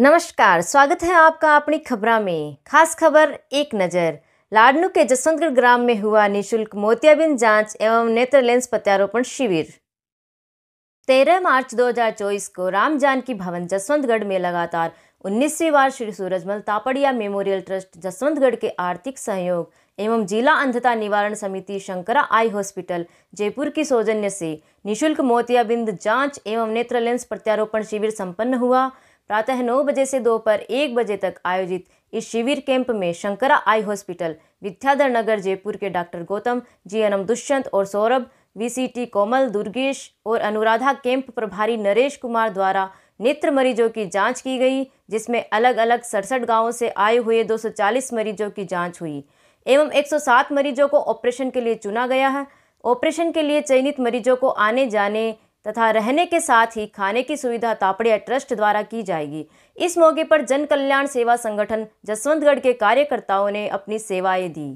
नमस्कार स्वागत है आपका अपनी खबर में खास खबर एक नज़र लाडनू के जसवंतगढ़ ग्राम में हुआ निशुल्क मोतियाबिंद जांच एवं नेत्र लेंस प्रत्यारोपण शिविर 13 मार्च 2024 को राम जानकी भवन जसवंतगढ़ में लगातार उन्नीसवीं बार श्री सूरजमल तापड़िया मेमोरियल ट्रस्ट जसवंतगढ़ के आर्थिक सहयोग एवं जिला अंधता निवारण समिति शंकरा आई हॉस्पिटल जयपुर की सौजन्य से निशुल्क मोतियाबिंद जांच एवं नेत्र लेंस प्रत्यारोपण शिविर संपन्न हुआ प्रातः नौ बजे से दोपहर एक बजे तक आयोजित इस शिविर कैंप में शंकरा आई हॉस्पिटल विद्याधर नगर जयपुर के डॉक्टर गौतम जी एनम दुष्यंत और सौरभ वीसीटी कोमल दुर्गेश और अनुराधा कैंप प्रभारी नरेश कुमार द्वारा नेत्र मरीजों की जांच की गई जिसमें अलग अलग सड़सठ गांवों से आए हुए 240 मरीजों की जांच हुई एवं 107 मरीजों को ऑपरेशन के लिए चुना गया है ऑपरेशन के लिए चयनित मरीजों को आने जाने तथा रहने के साथ ही खाने की सुविधा तापड़िया ट्रस्ट द्वारा की जाएगी इस मौके पर जन कल्याण सेवा संगठन जसवंतगढ़ के कार्यकर्ताओं ने अपनी सेवाएं दी